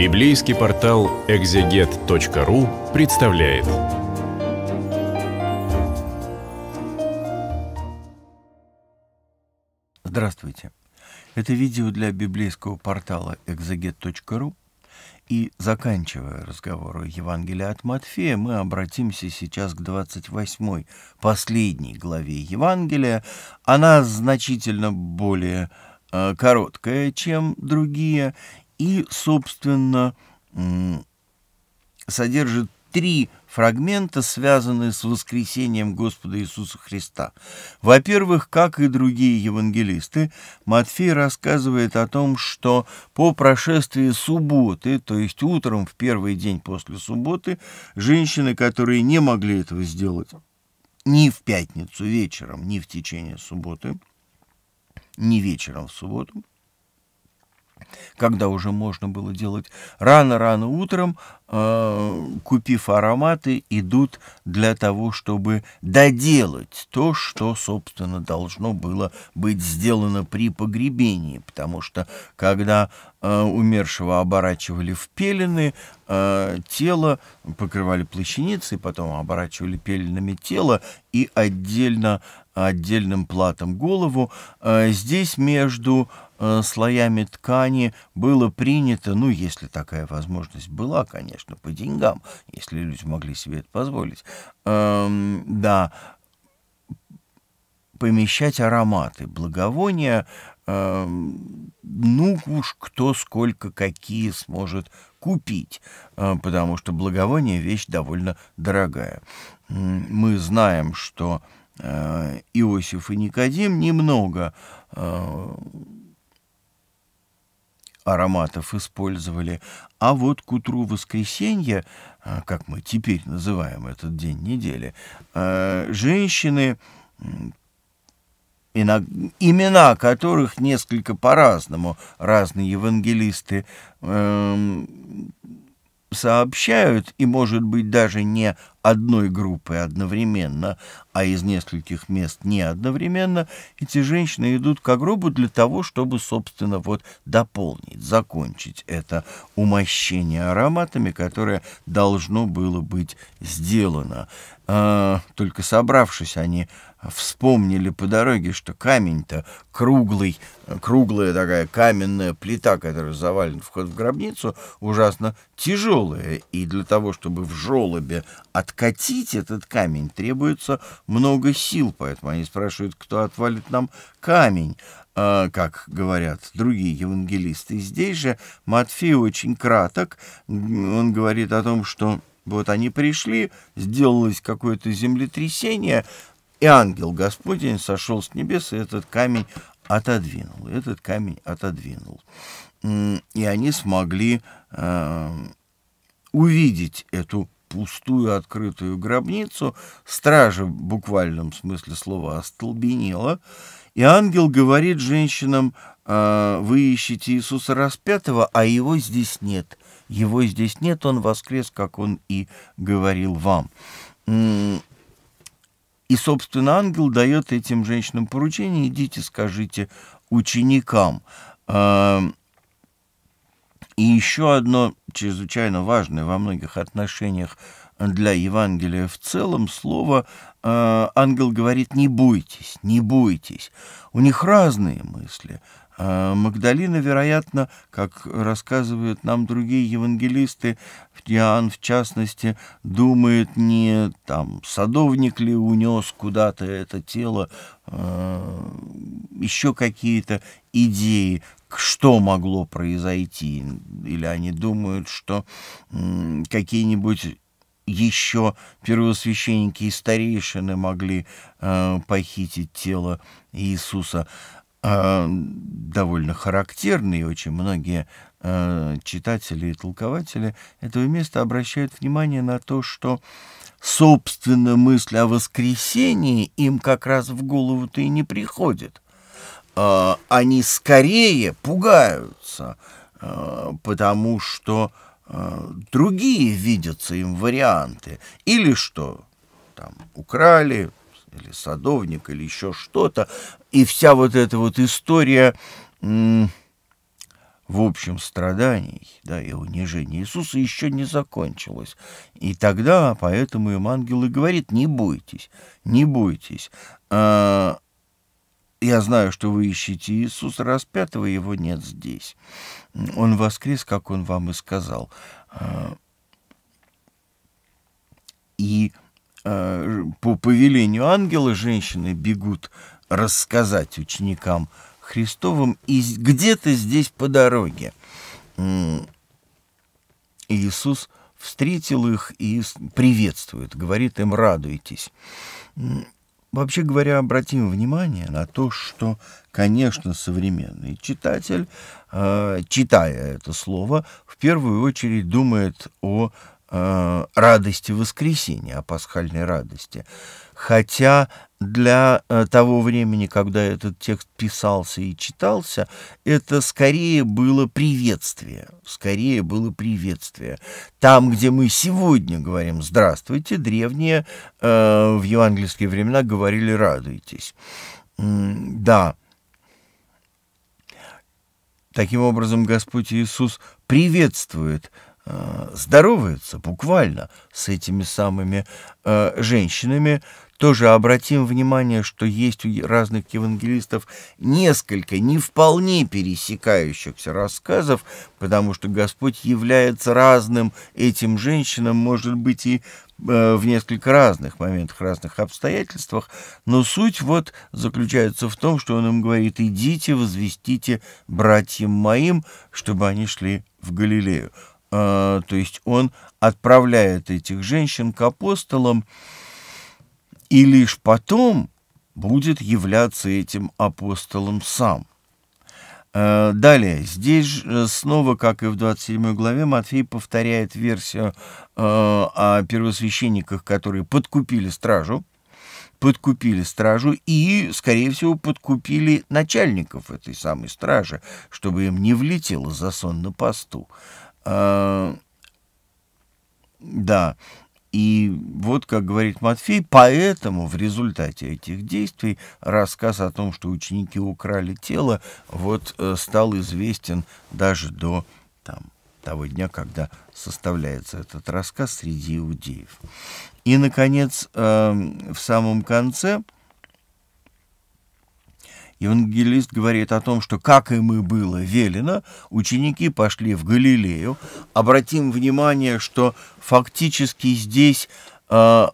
Библейский портал экзегет.ру представляет. Здравствуйте. Это видео для библейского портала экзегет.ру. И заканчивая разговор о Евангелии от Матфея, мы обратимся сейчас к 28 последней главе Евангелия. Она значительно более э, короткая, чем другие, и, собственно, содержит три фрагмента, связанные с воскресением Господа Иисуса Христа. Во-первых, как и другие евангелисты, Матфей рассказывает о том, что по прошествии субботы, то есть утром в первый день после субботы, женщины, которые не могли этого сделать ни в пятницу вечером, ни в течение субботы, ни вечером в субботу, когда уже можно было делать рано-рано утром, Э, купив ароматы, идут для того, чтобы доделать то, что, собственно, должно было быть сделано при погребении, потому что, когда э, умершего оборачивали в пелены, э, тело покрывали плащаницей, потом оборачивали пеленами тело и отдельно отдельным платом голову. Э, здесь между э, слоями ткани было принято, ну, если такая возможность была, конечно, конечно, по деньгам, если люди могли себе это позволить. Эм, да, помещать ароматы, благовония, эм, ну уж кто сколько какие сможет купить, э, потому что благовония вещь довольно дорогая. Мы знаем, что э, Иосиф и Никодим немного э, ароматов использовали, а вот к утру воскресенья, а, как мы теперь называем этот день недели, а, женщины имена которых несколько по-разному разные евангелисты эм, сообщают, и, может быть, даже не одной группы одновременно, а из нескольких мест не одновременно, эти женщины идут к гробу для того, чтобы, собственно, вот дополнить, закончить это умощение ароматами, которое должно было быть сделано. А, только собравшись, они вспомнили по дороге, что камень-то круглый, круглая такая каменная плита, которая завалена вход в гробницу, ужасно тяжелая, и для того, чтобы в жолобе от откатить этот камень требуется много сил, поэтому они спрашивают, кто отвалит нам камень, а, как говорят другие евангелисты. и Здесь же Матфей очень краток, он говорит о том, что вот они пришли, сделалось какое-то землетрясение, и ангел Господень сошел с небес и этот камень отодвинул, этот камень отодвинул. И они смогли а, увидеть эту пустую открытую гробницу, стража в буквальном смысле слова остолбенела, и ангел говорит женщинам, «А, вы ищете Иисуса распятого, а его здесь нет. Его здесь нет, он воскрес, как он и говорил вам. И, собственно, ангел дает этим женщинам поручение, идите, скажите ученикам. А, и еще одно чрезвычайно важное во многих отношениях для Евангелия в целом слово э, ангел говорит «не бойтесь, не бойтесь». У них разные мысли. Э, Магдалина, вероятно, как рассказывают нам другие евангелисты, Иоанн в частности, думает, не там садовник ли унес куда-то это тело, э, еще какие-то идеи, что могло произойти, или они думают, что какие-нибудь еще первосвященники и старейшины могли э, похитить тело Иисуса. Э, довольно характерный, и очень многие э, читатели и толкователи этого места обращают внимание на то, что собственно мысль о воскресении им как раз в голову-то и не приходит. Э, они скорее пугаются, э, потому что Э, другие видятся им варианты. Или что, там, украли, или садовник, или еще что-то. И вся вот эта вот история в общем страданий да, и унижения Иисуса еще не закончилась. И тогда поэтому им ангел и говорит, не бойтесь, не бойтесь. А, я знаю, что вы ищете Иисуса распятого, его нет здесь. Он воскрес, как он вам и сказал. А, и а, по повелению ангела женщины бегут рассказать ученикам Христовым, и где-то здесь по дороге Иисус встретил их и приветствует, говорит им «радуйтесь». Вообще говоря, обратим внимание на то, что, конечно, современный читатель, э, читая это слово, в первую очередь думает о Э, радости воскресения, о а пасхальной радости. Хотя для э, того времени, когда этот текст писался и читался, это скорее было приветствие. Скорее было приветствие. Там, где мы сегодня говорим «здравствуйте», древние э, в евангельские времена говорили «радуйтесь». да. Таким образом, Господь Иисус приветствует – Э, здороваются буквально с этими самыми э, женщинами. Тоже обратим внимание, что есть у разных евангелистов несколько не вполне пересекающихся рассказов, потому что Господь является разным этим женщинам, может быть, и э, в несколько разных моментах, разных обстоятельствах, но суть вот заключается в том, что он им говорит, идите, возвестите братьям моим, чтобы они шли в Галилею. А, то есть он отправляет этих женщин к апостолам, и лишь потом будет являться этим апостолом сам. А, далее, здесь э, снова, как и в 27 главе, Матфей повторяет версию а, о первосвященниках, которые подкупили стражу, подкупили стражу и, скорее всего, подкупили начальников этой самой стражи, чтобы им не влетело за сон на посту. А, да. И вот, как говорит Матфей, поэтому в результате этих действий рассказ о том, что ученики украли тело, вот э, стал известен даже до там, того дня, когда составляется этот рассказ среди иудеев. И, наконец, э, в самом конце – Евангелист говорит о том, что, как им и было велено, ученики пошли в Галилею. Обратим внимание, что фактически здесь а,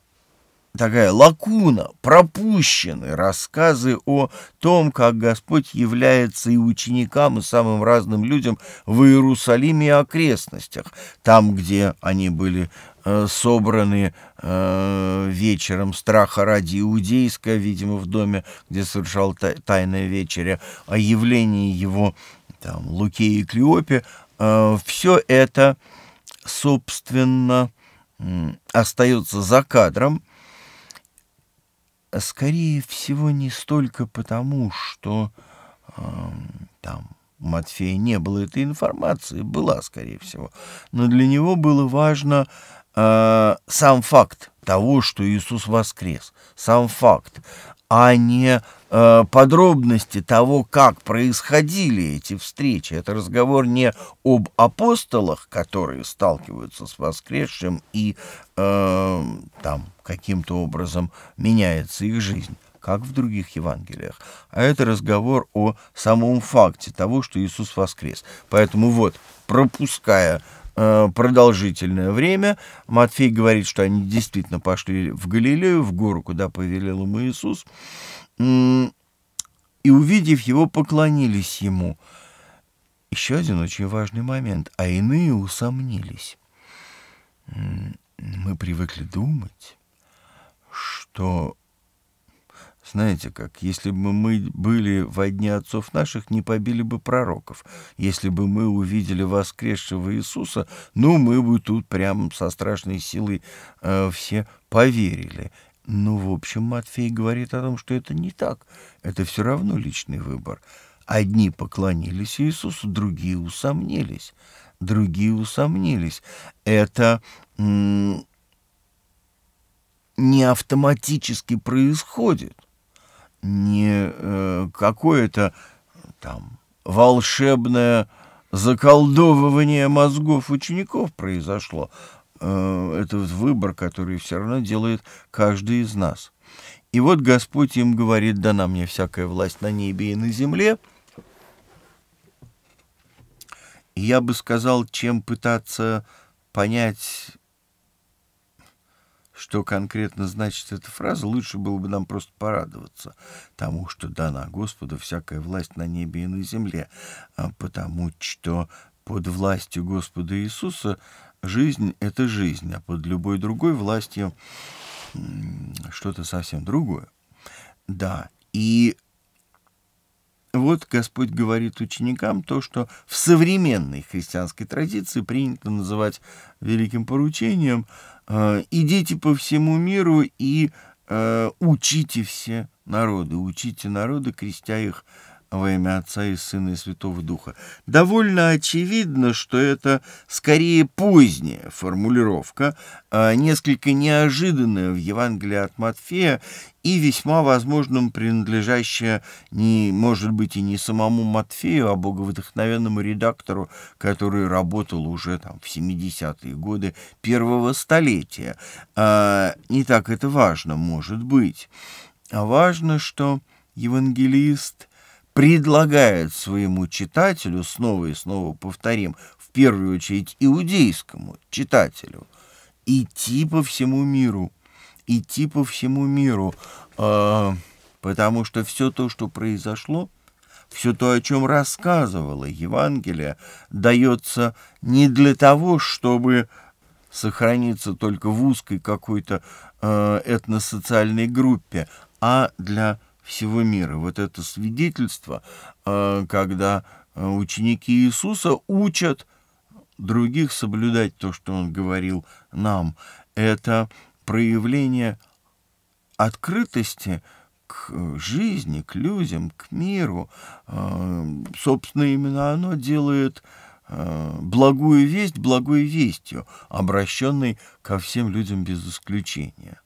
такая лакуна, пропущены рассказы о том, как Господь является и ученикам, и самым разным людям в Иерусалиме и окрестностях, там, где они были э, собраны э, вечером страха ради иудейского, видимо, в доме, где совершал тайное вечеря, о явлении его там, Луке и Клеопе, э, все это, собственно, остается за кадром – а скорее всего, не столько потому, что э, там у Матфея не было этой информации, была, скорее всего, но для него было важно э, сам факт того, что Иисус воскрес, сам факт а не э, подробности того, как происходили эти встречи. Это разговор не об апостолах, которые сталкиваются с воскресшим и э, там каким-то образом меняется их жизнь как в других Евангелиях. А это разговор о самом факте того, что Иисус воскрес. Поэтому вот, пропуская Э, продолжительное время. Матфей говорит, что они действительно пошли в Галилею, в гору, куда повелел им Иисус, и, увидев его, поклонились ему. Еще один очень важный момент, а иные усомнились. Мы привыкли думать, что знаете как, если бы мы были во дни отцов наших, не побили бы пророков. Если бы мы увидели воскресшего Иисуса, ну, мы бы тут прям со страшной силой э, все поверили. Ну, в общем, Матфей говорит о том, что это не так. Это все равно личный выбор. Одни поклонились Иисусу, другие усомнились. Другие усомнились. Это не автоматически происходит не э, какое-то там волшебное заколдовывание мозгов учеников произошло. Э, это вот выбор, который все равно делает каждый из нас. И вот Господь им говорит, дана мне всякая власть на небе и на земле. И я бы сказал, чем пытаться понять что конкретно значит эта фраза, лучше было бы нам просто порадоваться тому, что дана Господу всякая власть на небе и на земле, а потому что под властью Господа Иисуса жизнь — это жизнь, а под любой другой властью что-то совсем другое. Да, и вот Господь говорит ученикам то, что в современной христианской традиции принято называть великим поручением — Э, идите по всему миру и э, учите все народы, учите народы, крестя их во имя Отца и Сына и Святого Духа. Довольно очевидно, что это скорее поздняя формулировка, а несколько неожиданная в Евангелии от Матфея и весьма возможным принадлежащая не, может быть, и не самому Матфею, а боговдохновенному редактору, который работал уже там в 70-е годы первого столетия. А, не так это важно, может быть. А важно, что евангелист – предлагает своему читателю, снова и снова повторим, в первую очередь иудейскому читателю, идти по всему миру, идти по всему миру, э, потому что все то, что произошло, все то, о чем рассказывало Евангелие, дается не для того, чтобы сохраниться только в узкой какой-то э, этносоциальной группе, а для всего мира. Вот это свидетельство, э, когда э, ученики Иисуса учат других соблюдать то, что Он говорил нам. Это проявление открытости к э, жизни, к людям, к миру. Собственно, именно оно делает благую весть благой вестью, обращенной ко всем людям без исключения.